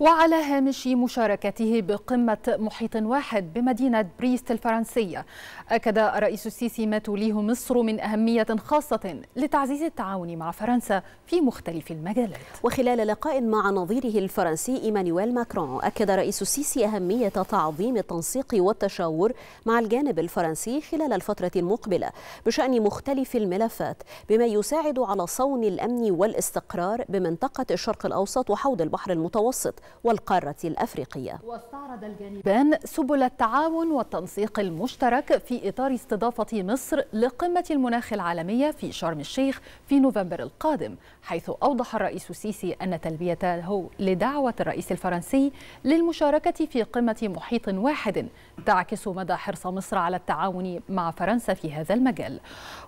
وعلى هامش مشاركته بقمة محيط واحد بمدينة بريست الفرنسية أكد الرئيس السيسي ما توليه مصر من أهمية خاصة لتعزيز التعاون مع فرنسا في مختلف المجالات وخلال لقاء مع نظيره الفرنسي إيمانويل ماكرون أكد رئيس السيسي أهمية تعظيم التنسيق والتشاور مع الجانب الفرنسي خلال الفترة المقبلة بشأن مختلف الملفات بما يساعد على صون الأمن والاستقرار بمنطقة الشرق الأوسط وحوض البحر المتوسط والقارة الأفريقية واستعرض الجانبان سبل التعاون والتنسيق المشترك في إطار استضافة مصر لقمة المناخ العالمية في شرم الشيخ في نوفمبر القادم حيث أوضح الرئيس السيسي أن تلبيته لدعوة الرئيس الفرنسي للمشاركة في قمة محيط واحد تعكس مدى حرص مصر على التعاون مع فرنسا في هذا المجال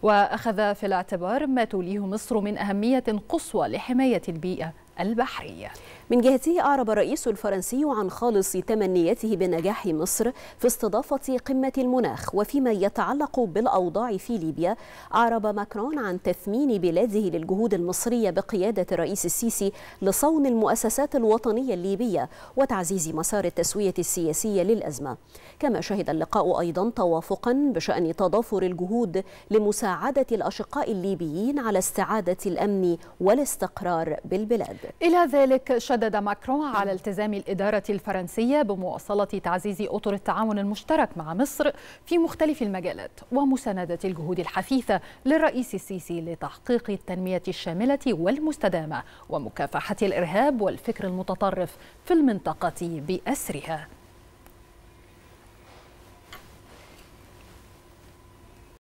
وأخذ في الاعتبار ما توليه مصر من أهمية قصوى لحماية البيئة البحرية من جهته أعرب الرئيس الفرنسي عن خالص تمنياته بنجاح مصر في استضافة قمة المناخ وفيما يتعلق بالأوضاع في ليبيا أعرب ماكرون عن تثمين بلاده للجهود المصرية بقيادة الرئيس السيسي لصون المؤسسات الوطنية الليبية وتعزيز مسار التسوية السياسية للأزمة كما شهد اللقاء أيضا توافقا بشأن تضافر الجهود لمساعدة الأشقاء الليبيين على استعادة الأمن والاستقرار بالبلاد إلى ذلك شدد ماكرون على التزام الإدارة الفرنسية بمواصلة تعزيز أطر التعاون المشترك مع مصر في مختلف المجالات ومساندة الجهود الحثيثة للرئيس السيسي لتحقيق التنمية الشاملة والمستدامة ومكافحة الإرهاب والفكر المتطرف في المنطقة بأسرها